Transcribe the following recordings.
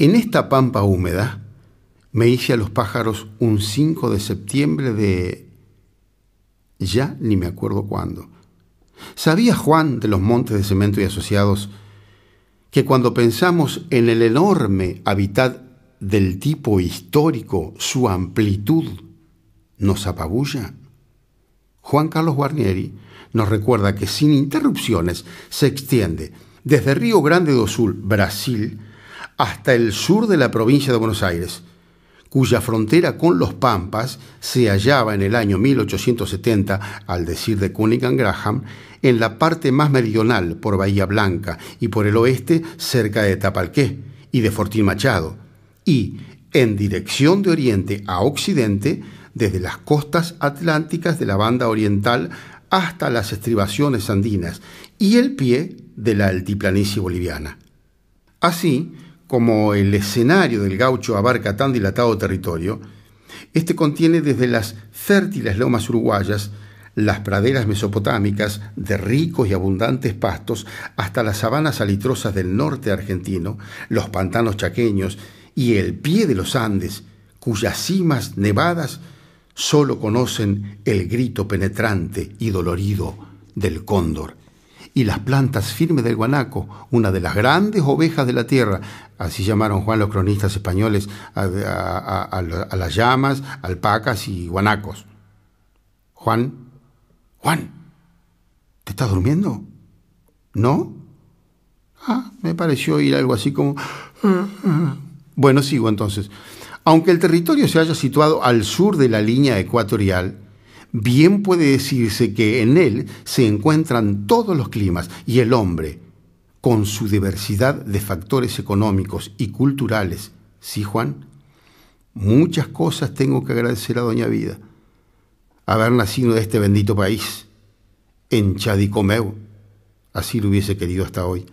En esta pampa húmeda me hice a los pájaros un 5 de septiembre de... ya ni me acuerdo cuándo. Sabía Juan de los Montes de Cemento y Asociados que cuando pensamos en el enorme hábitat del tipo histórico, su amplitud nos apabulla. Juan Carlos Guarnieri nos recuerda que sin interrupciones se extiende desde Río Grande do Sul, Brasil, hasta el sur de la provincia de Buenos Aires, cuya frontera con los Pampas se hallaba en el año 1870, al decir de Cunningham Graham, en la parte más meridional por Bahía Blanca y por el oeste cerca de Tapalqué y de Fortín Machado, y en dirección de oriente a occidente desde las costas atlánticas de la banda oriental hasta las estribaciones andinas y el pie de la altiplanicie boliviana. Así, como el escenario del gaucho abarca tan dilatado territorio, este contiene desde las fértiles lomas uruguayas, las praderas mesopotámicas de ricos y abundantes pastos, hasta las sabanas alitrosas del norte argentino, los pantanos chaqueños y el pie de los Andes, cuyas cimas nevadas solo conocen el grito penetrante y dolorido del cóndor y las plantas firmes del guanaco, una de las grandes ovejas de la tierra. Así llamaron Juan los cronistas españoles a, las llamas, alpacas y guanacos. Juan, Juan, ¿te estás durmiendo? ¿No? Ah, me pareció ir algo así como... Bueno, sigo entonces. Aunque el territorio se haya situado al sur de la línea ecuatorial, bien puede decirse que en él se encuentran todos los climas y el hombre, con su diversidad de factores económicos y culturales, ¿sí Juan? Muchas cosas tengo que agradecer a Doña Vida. Haber nacido de este bendito país, en Chadicomeu, así lo hubiese querido hasta hoy.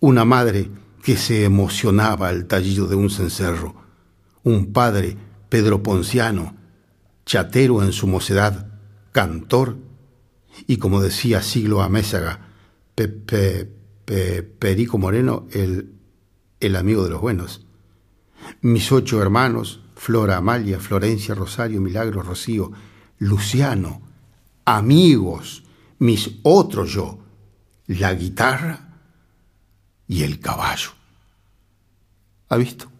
Una madre que se emocionaba al tallido de un cencerro. Un padre, Pedro Ponciano, chatero en su mocedad, cantor y, como decía Siglo Amésaga, Pepe, Perico Moreno, el, el amigo de los buenos. Mis ocho hermanos, Flora Amalia, Florencia Rosario, Milagro Rocío, Luciano, amigos, mis otros yo, la guitarra y el caballo. ¿Ha visto?